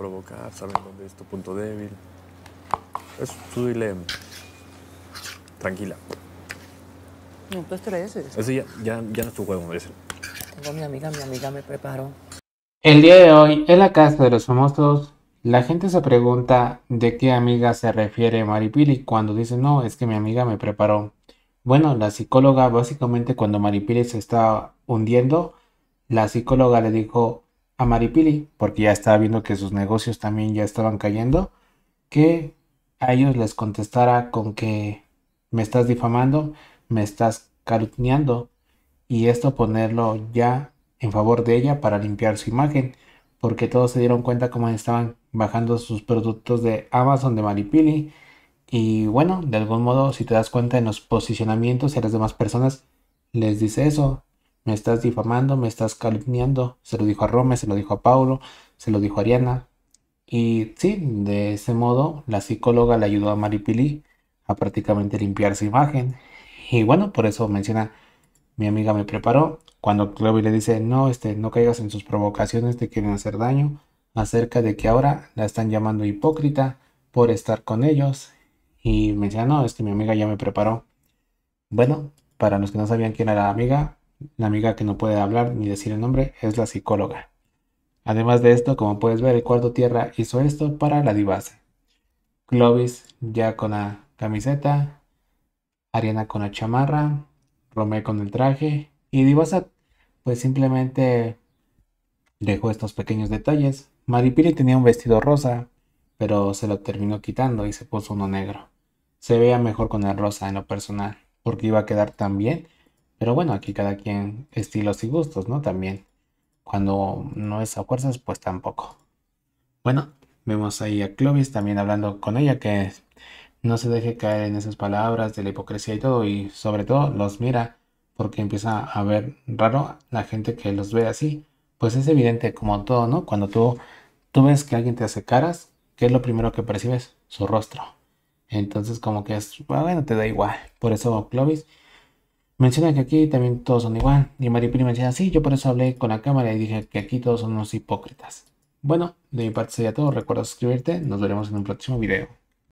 provocar, saben dónde es tu punto débil. Es tú dile, tranquila. No, tú estreses. Eso ya, ya, ya no es tu juego, dicen. Tengo mi amiga, mi amiga me preparó. El día de hoy, en la casa de los famosos, la gente se pregunta de qué amiga se refiere Maripili cuando dice no, es que mi amiga me preparó. Bueno, la psicóloga básicamente cuando Maripili se está hundiendo, la psicóloga le dijo a Maripili, porque ya estaba viendo que sus negocios también ya estaban cayendo, que a ellos les contestara con que me estás difamando, me estás calumniando, y esto ponerlo ya en favor de ella para limpiar su imagen, porque todos se dieron cuenta cómo estaban bajando sus productos de Amazon de Maripili. Y bueno, de algún modo, si te das cuenta en los posicionamientos y a las demás personas, les dice eso, me estás difamando, me estás calumniando. Se lo dijo a Rome, se lo dijo a Paulo, se lo dijo a Ariana. Y sí, de ese modo la psicóloga le ayudó a Maripili a prácticamente limpiar su imagen. Y bueno, por eso menciona, mi amiga me preparó. Cuando Chloe le dice, no, este, no caigas en sus provocaciones, te quieren hacer daño. Acerca de que ahora la están llamando hipócrita por estar con ellos. Y menciona, no, que este, mi amiga ya me preparó. Bueno, para los que no sabían quién era la amiga, la amiga que no puede hablar ni decir el nombre es la psicóloga. Además de esto, como puedes ver, el cuarto tierra hizo esto para la divase. Clovis ya con la camiseta, Ariana con la chamarra, Romé con el traje y Divasa pues simplemente dejó estos pequeños detalles. Maripiri tenía un vestido rosa, pero se lo terminó quitando y se puso uno negro. Se veía mejor con el rosa en lo personal, porque iba a quedar tan bien pero bueno, aquí cada quien estilos y gustos, ¿no? También. Cuando no es a fuerzas, pues tampoco. Bueno, vemos ahí a Clovis también hablando con ella que no se deje caer en esas palabras de la hipocresía y todo. Y sobre todo los mira porque empieza a ver raro la gente que los ve así. Pues es evidente como todo, ¿no? Cuando tú, tú ves que alguien te hace caras, ¿qué es lo primero que percibes? Su rostro. Entonces como que es, ah, bueno, te da igual. Por eso Clovis Menciona que aquí también todos son igual. Y Mario me menciona, sí, yo por eso hablé con la cámara y dije que aquí todos son unos hipócritas. Bueno, de mi parte sería todo. Recuerda suscribirte. Nos veremos en un próximo video.